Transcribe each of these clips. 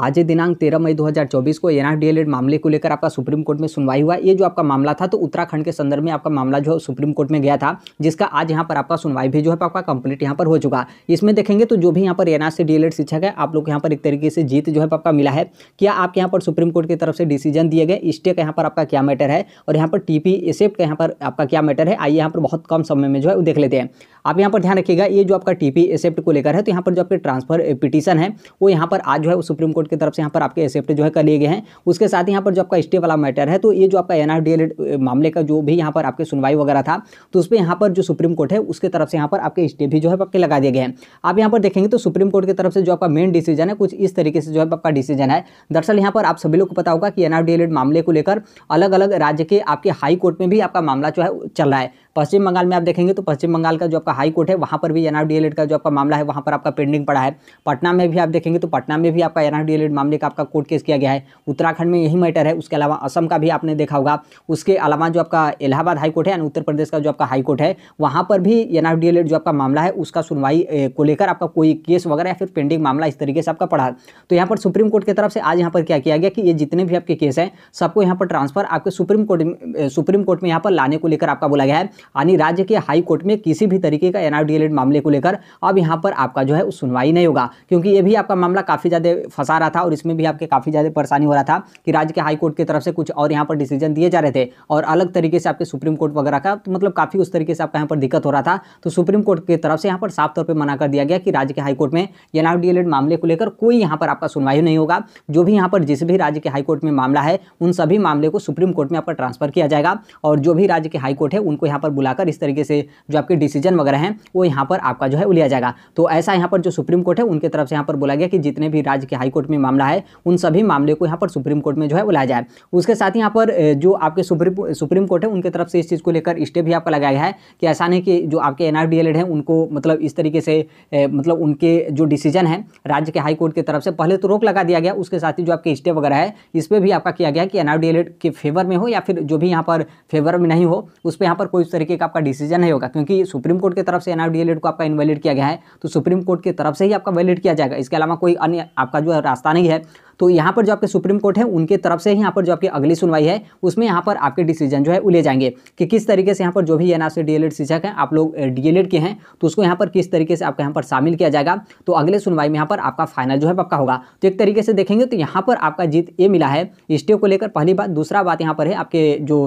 आज दिनांक 13 मई 2024 को एनआर डीएलएड मामले को लेकर आपका सुप्रीम कोर्ट में सुनवाई हुआ ये जो आपका मामला था तो उत्तराखंड के संदर्भ में आपका मामला जो सुप्रीम कोर्ट में गया था जिसका आज यहाँ पर आपका सुनवाई भी जो है आपका कंप्लीट यहाँ पर हो चुका इसमें देखेंगे तो जो भी यहाँ पर एनआर से डीएलएड शिक्षक है आप लोग यहाँ पर एक तरीके से जीत जो है आपका मिला है क्या आपके यहाँ पर सुप्रीम कोर्ट की तरफ से डिसीजन दिए गए स्टे का यहाँ पर आपका क्या मैटर है और यहाँ पर टी पी का यहाँ पर आपका क्या मैटर है आइए यहाँ पर बहुत कम समय में जो है वो देख लेते हैं आप यहाँ पर ध्यान रखिएगा ये जो आपका टी पी को लेकर है तो यहाँ पर जो आपके ट्रांसफर पिटीशन है वो यहाँ पर आज जो है सुप्रीम कोर्ट कोर्ट की तरफ से यहाँ पर आपके एक्सेप्ट जो है कर लिए गए हैं उसके साथ ही यहाँ पर जो आपका स्टे वाला मैटर है तो ये जो आपका एन मामले का जो भी यहाँ पर आपके सुनवाई वगैरह था तो उस पर यहाँ पर जो सुप्रीम कोर्ट है उसके तरफ से यहाँ पर आपके स्टे भी जो है आपके लगा दिए गए हैं आप यहाँ पर देखेंगे तो सुप्रीम कोर्ट की तरफ से जो आपका मेन डिसीजन है कुछ इस तरीके से जो है आपका डिसीजन है दरअसल यहाँ पर आप सभी लोग को पता होगा कि एन मामले को लेकर अलग अलग राज्य के आपके हाई कोर्ट में भी आपका मामला जो है चल रहा है पश्चिम बंगाल में आप देखेंगे तो पश्चिम बंगाल का जो आपका हाई कोर्ट है वहाँ पर भी एन का जो आपका मामला है वहाँ पर आपका पेंडिंग पड़ा है पटना में भी आप देखेंगे तो पटना में भी आपका एन मामले का आपका कोर्ट केस किया गया है उत्तराखंड में यही मैटर है उसके अलावा असम का भी आपने देखा होगा उसके अलावा जो आपका इलाहाबाद हाईकोर्ट है यानी उत्तर प्रदेश का जो आपका हाईकोर्ट है वहाँ पर भी एन जो आपका मामला है उसका सुनवाई को लेकर आपका कोई केस वगैरह या फिर पेंडिंग मामला इस तरीके से आपका पड़ा तो यहाँ पर सुप्रीम कोर्ट की तरफ से आज यहाँ पर क्या किया गया कि ये जितने भी आपके केस हैं सबको यहाँ पर ट्रांसफर आपके सुप्रीम कोर्ट सुप्रीम कोर्ट में यहाँ पर लाने को लेकर आपका बोला गया है यानी राज्य के हाई कोर्ट में किसी भी तरीके का एन मामले को लेकर अब यहाँ पर आपका जो है सुनवाई नहीं होगा क्योंकि ये भी आपका मामला काफ़ी ज़्यादा फंसा रहा था और इसमें भी आपके काफ़ी ज़्यादा परेशानी हो रहा था कि राज्य के हाई कोर्ट की तरफ से कुछ और यहाँ पर डिसीजन दिए जा रहे थे और अलग तरीके से आपके सुप्रीम कोर्ट वगैरह का तो मतलब काफ़ी उस तरीके से आपका यहाँ पर दिक्कत हो रहा था तो सुप्रीम कोर्ट की तरफ से यहाँ पर साफ तौर पर मना कर दिया गया कि राज्य के हाईकोर्ट में एन मामले को लेकर कोई यहाँ पर आपका सुनवाई नहीं होगा जो भी यहाँ पर जिस भी राज्य के हाईकोर्ट में मामला है उन सभी मामले को सुप्रीम कोर्ट में आप ट्रांसफर किया जाएगा और जो भी राज्य के हाईकोर्ट है उनको यहाँ पर बुलाकर इस तरीके से जो आपके डिसीजन वगैरह हैं वो यहाँ पर आपका जो है वो लिया जाएगा तो ऐसा यहाँ पर जो सुप्रीम कोर्ट है उनके तरफ से यहाँ पर बोला गया कि जितने भी राज्य के हाईकोर्ट में मामला है उन सभी मामले को यहाँ पर सुप्रीम कोर्ट में जो है वो लाया जाए उसके साथ यहाँ पर जो आपके सुप्रीम सुप्रीम कोर्ट है उनके तरफ से इस चीज़ को लेकर स्टेप भी आपका लगाया गया है कि ऐसा नहीं कि जो आपके एन हैं उनको मतलब इस तरीके से मतलब उनके जो डिसीजन है राज्य के हाईकोर्ट की तरफ से पहले तो रोक लगा दिया गया उसके साथ ही जो आपके स्टे वगैरह है इस पर भी आपका किया गया कि एन के फेवर में हो या फिर जो भी यहाँ पर फेवर में नहीं हो उस पर यहाँ पर कोई तरीके का आपका डिसीजन नहीं होगा क्योंकि सुप्रीम कोर्ट की तरफ से एन को आपका इनवैलिड किया गया है तो सुप्रीम कोर्ट की तरफ से ही आपका वैलिड किया जाएगा इसके अलावा कोई अन्य आपका जो रास्ता नहीं है तो यहाँ पर जो आपके सुप्रीम कोर्ट है उनके तरफ से ही यहाँ पर जो आपकी अगली सुनवाई है उसमें यहाँ पर आपके डिसीजन जो है ले जाएंगे कि किस तरीके से यहाँ पर जो भी एन से डीएलएड शिक्षक हैं आप लोग डीएलएड के हैं तो उसको यहाँ पर किस तरीके से आपका यहाँ पर शामिल किया जाएगा तो अगले सुनवाई में यहाँ पर आपका फाइनल जो है पक्का होगा तो एक तरीके से देखेंगे तो यहाँ पर आपका जीत ये मिला है स्टे को लेकर पहली बात दूसरा बात यहाँ पर है आपके जो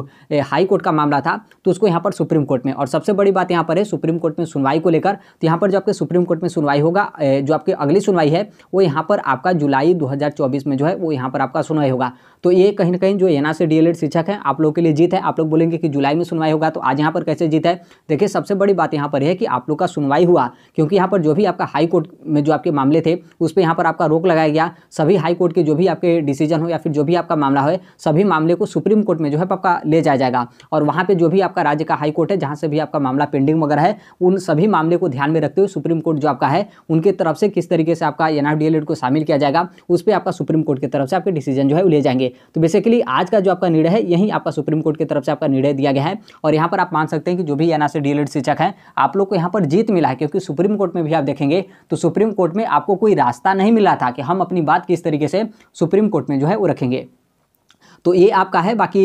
हाई कोर्ट का मामला था तो उसको यहाँ पर सुप्रीम कोर्ट में और सबसे बड़ी बात यहाँ पर है सुप्रीम कोर्ट में सुनवाई को लेकर तो यहाँ पर जो आपके सुप्रीम कोर्ट में सुनवाई होगा जो आपकी अगली सुनवाई है वो यहाँ पर आपका जुलाई दो 2024 में जो है वो यहाँ पर आपका सुनवाई होगा तो ये कहीं ना कहीं जो एना से डीएलएड शिक्षक है आप लोग के लिए जीत है आप लोग बोलेंगे कि जुलाई में सुनवाई होगा तो आज यहाँ पर कैसे जीत है देखिए सबसे बड़ी बात यहाँ पर है कि आप लोग का सुनवाई हुआ क्योंकि यहाँ पर जो भी आपका हाई कोर्ट में जो आपके मामले थे उस पर यहाँ पर आपका रोक लगाया गया सभी हाई कोर्ट के जो भी आपके डिसीजन हो या फिर जो भी आपका मामला हो सभी मामले को सुप्रीम कोर्ट में जो है आपका ले जाया जाएगा और वहाँ पर जो भी आपका राज्य का हाईकोर्ट है जहाँ से भी आपका मामला पेंडिंग वगैरह है उन सभी मामले को ध्यान में रखते हुए सुप्रीम कोर्ट जो आपका है उनके तरफ से किस तरीके से आपका एन को शामिल किया जाएगा उस पर आपका सुप्रीम कोर्ट की तरफ से आपके डिसीजन जो है ले जाएंगे तो बेसिकली आज का जो आपका निर्णय है यही आपका सुप्रीम कोर्ट की तरफ से आपका निर्णय दिया गया है और यहाँ पर आप मान सकते हैं कि जो भी एन से शिक्षक हैं आप लोग को यहाँ पर जीत मिला है क्योंकि सुप्रीम कोर्ट में भी आप देखेंगे तो सुप्रीम कोर्ट में आपको कोई रास्ता नहीं मिला था कि हम अपनी बात किस तरीके से सुप्रीम कोर्ट में जो है वो रखेंगे तो ये आपका है बाकी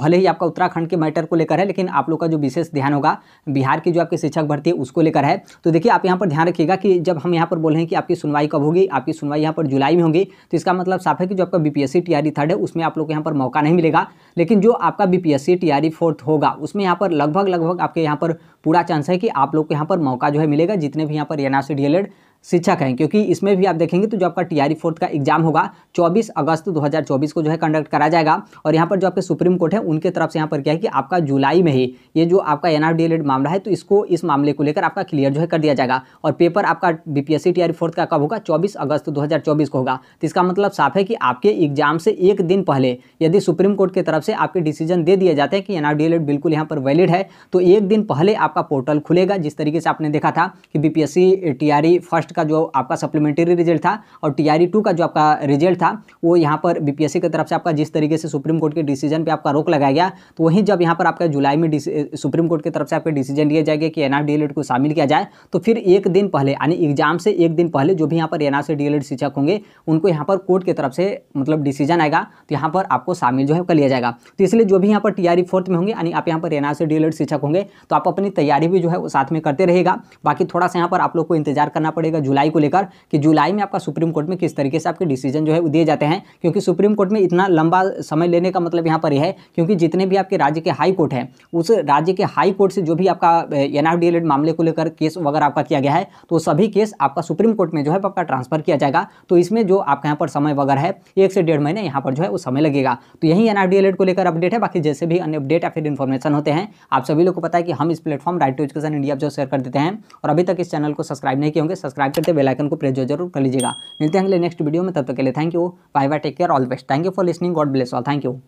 भले ही आपका उत्तराखंड के मैटर को लेकर है लेकिन आप लोग का जो विशेष ध्यान होगा बिहार की जो आपकी शिक्षक भर्ती है उसको लेकर है तो देखिए आप यहाँ पर ध्यान रखिएगा कि जब हम यहाँ पर बोल रहे हैं कि आपकी सुनवाई कब होगी आपकी सुनवाई यहाँ पर जुलाई में होगी तो इसका मतलब साफ है कि जो आपका बी पी थर्ड है उसमें आप लोग को यहाँ पर मौका नहीं मिलेगा लेकिन जो आपका बी पी फोर्थ होगा उसमें यहाँ पर लगभग लगभग आपके यहाँ पर पूरा चांस है कि आप लोग को यहाँ पर मौका जो है मिलेगा जितने भी यहाँ पर एन आर शिक्षक हैं क्योंकि इसमें भी आप देखेंगे तो जो आपका टी e फोर्थ का एग्जाम होगा 24 अगस्त 2024 को जो है कंडक्ट करा जाएगा और यहाँ पर जो आपके सुप्रीम कोर्ट है उनके तरफ से यहाँ पर क्या है कि आपका जुलाई में ही ये जो आपका एन आर e मामला है तो इसको इस मामले को लेकर आपका क्लियर जो है कर दिया जाएगा और पेपर आपका बी पी एस फोर्थ का कब होगा चौबीस अगस्त दो को होगा तो इसका मतलब साफ है कि आपके एग्जाम से एक दिन पहले यदि सुप्रीम कोर्ट की तरफ से आपके डिसीजन दे दिए जाते हैं कि एन e बिल्कुल यहाँ पर वैलिड है तो एक दिन पहले आपका पोर्टल खुलेगा जिस तरीके से आपने देखा था कि बी पी फर्स्ट लास्ट का जो आपका सप्लीमेंट्री रिजल्ट था और टी टू e का जो आपका रिजल्ट था वो यहाँ पर बी की तरफ से आपका जिस तरीके से सुप्रीम कोर्ट के डिसीजन पर आपका रोक लगाया गया तो वहीं जब यहाँ पर आपका जुलाई में सुप्रीम कोर्ट की तरफ से आपके डिसीजन लिया जाएगा कि एन आर e को शामिल किया जाए तो फिर एक दिन पहले यानी एग्जाम से एक दिन पहले जो भी यहाँ पर एन आर से शिक्षक होंगे उनको यहाँ पर कोर्ट की तरफ से मतलब डिसीजन आएगा तो यहाँ पर आपको शामिल जो है कर लिया जाएगा तो इसलिए जो भी यहाँ पर टीआरई फोर्थ e में होंगे यानी आप यहाँ पर एन आर से शिक्षक होंगे तो आप अपनी तैयारी भी जो है साथ में करते रहेगा बाकी थोड़ा सा यहाँ पर आप लोग को इंतजार करना पड़ेगा जाएगा जुलाई को लेकर कि जुलाई में आपका सुप्रीम कोर्ट में किस तरीके से आपके डिसीजन जो है दिए जाते हैं क्योंकि सुप्रीम कोर्ट में इतना लंबा समय लेने का मतलब यहाँ पर है क्योंकि जितने भी आपके राज्य के हाई कोर्ट हैं उस राज्य के हाई कोर्ट से जो भी आपका एन मामले को लेकर केस वगैरह आपका किया गया है तो सभी केस आपका सुप्रीम कोर्ट में जो है आपका ट्रांसफर किया जाएगा तो इसमें जो आपका यहाँ पर समय वगैरह है एक से डेढ़ महीने यहाँ पर जो है वो समय लगेगा तो यही एन को लेकर अपडेट है बाकी जैसे भी अन्य अपडेट या फिर इन्फॉर्मेशन होते हैं आप सभी लोग को पता है कि हम इस platform right to education India जो शेयर कर देते हैं और अभी तक इस चैनल को सब्सक्राइब नहीं किए होंगे सब्सक्राइब सब्सक्राइब करते बेलाइकन को प्रेस जरूर कर लीजिएगा मिलते हैं अगले नेक्स्ट वीडियो में तब तक के लिए thank you bye bye take care all the best thank you for listening God bless all thank you